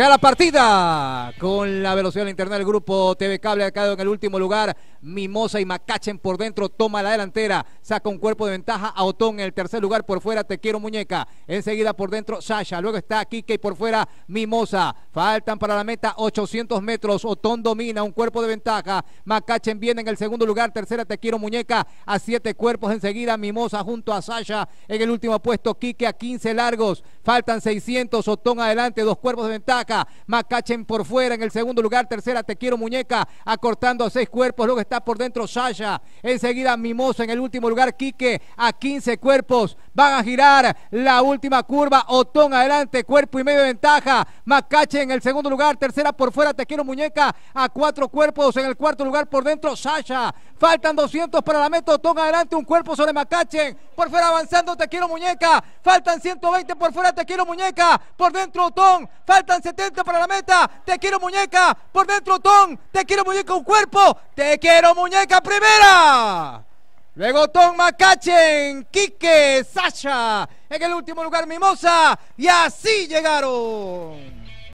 sea la partida con la velocidad de la interna del grupo TV Cable ha en el último lugar Mimosa y Macachen por dentro toma la delantera saca un cuerpo de ventaja a Otón en el tercer lugar por fuera Te Quiero Muñeca enseguida por dentro Sasha luego está Kike y por fuera Mimosa faltan para la meta 800 metros Otón domina un cuerpo de ventaja Macachen viene en el segundo lugar tercera Te Quiero Muñeca a siete cuerpos enseguida Mimosa junto a Sasha en el último puesto Kike a 15 largos Faltan 600. Otón adelante. Dos cuerpos de ventaja. Macachen por fuera en el segundo lugar. Tercera, te quiero muñeca. Acortando a seis cuerpos. Luego está por dentro Sasha. Enseguida Mimosa en el último lugar. Quique a 15 cuerpos. Van a girar la última curva. Otón adelante, cuerpo y medio de ventaja. Macache en el segundo lugar, tercera por fuera. Te quiero muñeca a cuatro cuerpos en el cuarto lugar por dentro. Sasha, faltan 200 para la meta. Otón adelante, un cuerpo sobre Macache. Por fuera avanzando, te quiero muñeca. Faltan 120 por fuera, te quiero muñeca. Por dentro, Otón. Faltan 70 para la meta. Te quiero muñeca. Por dentro, Otón. Te quiero muñeca, un cuerpo. Te quiero muñeca primera. Luego Tom Macachen, Quique, Sasha. En el último lugar Mimosa. Y así llegaron.